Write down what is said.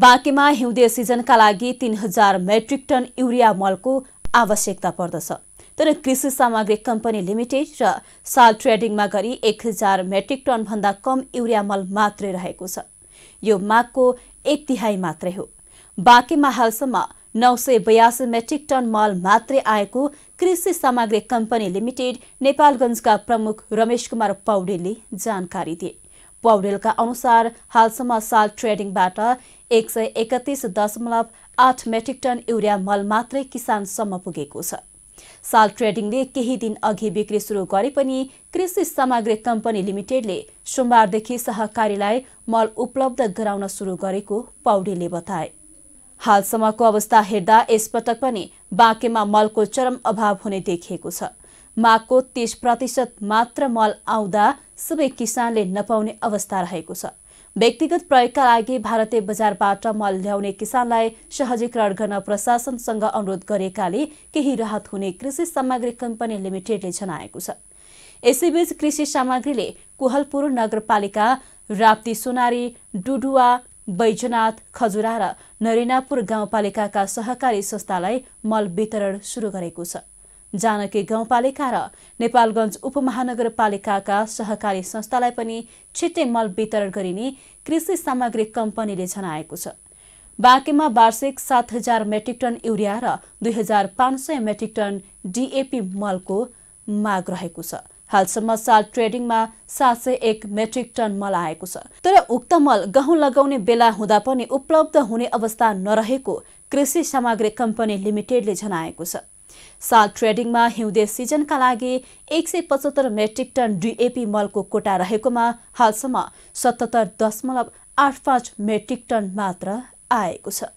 बाँकेमा हिउँदे सिजनका लागि तीन हजार मेट्रिक टन युरिया मलको आवश्यकता पर्दछ तर कृषि सामग्री कम्पनी लिमिटेड र साल ट्रेडिङमा गरी एक हजार मेट्रिक टनभन्दा कम युरिया मल मात्रै रहेको छ यो मागको एक तिहाई मात्रै हो बाँकेमा हालसम्म नौ सय बयासी मेट्रिक टन मल मात्रै आएको कृषि सामग्री कम्पनी लिमिटेड नेपालगञ्जका प्रमुख रमेश कुमार पौडेलले जानकारी दिए पौडेलका अनुसार हालसम्म साल ट्रेडिङबाट एक सय एकतिस दशमलव आठ मेट्रिक टन युरिया मल मात्रै किसानसम्म पुगेको छ साल ट्रेडिङले केही दिन अघि बिक्री सुरु गरे पनि कृषि सामग्री कम्पनी लिमिटेडले सोमबारदेखि सहकारीलाई मल उपलब्ध गराउन सुरु गरेको पौडेलले बताए हालसम्मको अवस्था हेर्दा यसपटक पनि बाँकेमा मलको चरम अभाव हुने देखिएको छ माघको तीस प्रतिशत मात्र मल आउँदा सबै किसानले नपाउने अवस्था रहेको छ व्यक्तिगत प्रयोगका लागि भारतीय बजारबाट मल ल्याउने किसानलाई सहजीकरण गर्न प्रशासनसँग अनुरोध गरेकाले केही राहत हुने कृषि सामग्री कम्पनी लिमिटेडले जनाएको छ यसैबीच कृषि सामग्रीले कोहलपुर नगरपालिका राप्ती सुनारी डुडुवा बैजनाथ खजुरा र नरिनापुर गाउँपालिकाका सहकारी संस्थालाई मल वितरण सुरु गरेको छ जानकी गाउँपालिका र नेपालगञ्ज उपमहानगरपालिकाका सहकारी संस्थालाई पनि छिट्टै मल वितरण गरिने कृषि सामग्री कम्पनीले जनाएको छ बाँकेमा वार्षिक सात हजार मेट्रिक टन युरिया र दुई हजार पाँच सय मेट्रिक टन डिएपी मलको माग रहेको छ हालसम्म साल ट्रेडिङमा सात सय एक मेट्रिक टन मल आएको छ तर उक्त मल गहुँ लगाउने बेला हुँदा पनि उपलब्ध हुने अवस्था नरहेको कृषि सामग्री कम्पनी लिमिटेडले जनाएको छ साल ट्रेडिङमा हिउँदे सिजनका लागि एक सय पचहत्तर मेट्रिक टन डिएपी मलको कोटा रहेकोमा हालसम्म सतहत्तर दशमलव आठ पाँच मेट्रिक टन मात्र आएको छ